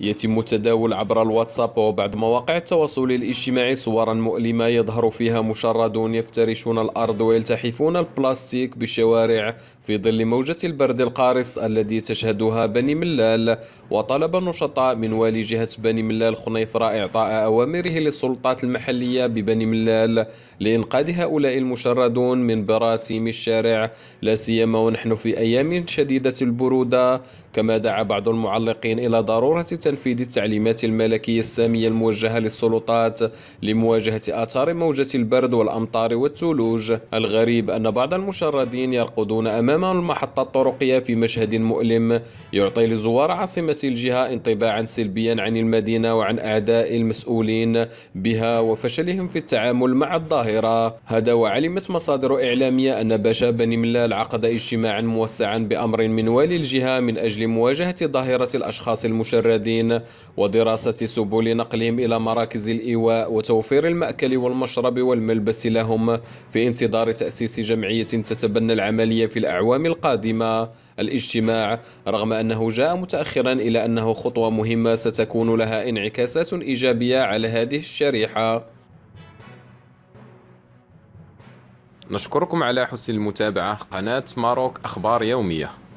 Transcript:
يتم التداول عبر الواتساب وبعض مواقع التواصل الاجتماعي صورا مؤلمة يظهر فيها مشردون يفترشون الأرض ويلتحفون البلاستيك بالشوارع في ظل موجة البرد القارس الذي تشهدها بني ملال وطلب النشطاء من والي جهة بني ملال خنيفرة إعطاء أوامره للسلطات المحلية ببني ملال لإنقاذ هؤلاء المشردون من براتيم الشارع لا سيما ونحن في أيام شديدة البرودة كما دعا بعض المعلقين إلى ضرورة تنفيذ التعليمات الملكية السامية الموجهة للسلطات لمواجهة آثار موجة البرد والأمطار والثلوج الغريب أن بعض المشردين يرقدون أمام المحطة الطرقية في مشهد مؤلم يعطي لزوار عاصمة الجهة انطباعا سلبيا عن المدينة وعن أعداء المسؤولين بها وفشلهم في التعامل مع الظاهرة هذا وعلمت مصادر إعلامية أن باشا بني ملال عقد اجتماعا موسعا بأمر من والي الجهة من أجل مواجهة ظاهرة الأشخاص المشردين المواطنين ودراسة سبل نقلهم إلى مراكز الإيواء وتوفير المأكل والمشرب والملبس لهم في انتظار تأسيس جمعية تتبنى العملية في الأعوام القادمة الاجتماع رغم أنه جاء متأخرا إلى أنه خطوة مهمة ستكون لها انعكاسات إيجابية على هذه الشريحة نشكركم على حسن المتابعة قناة ماروك أخبار يومية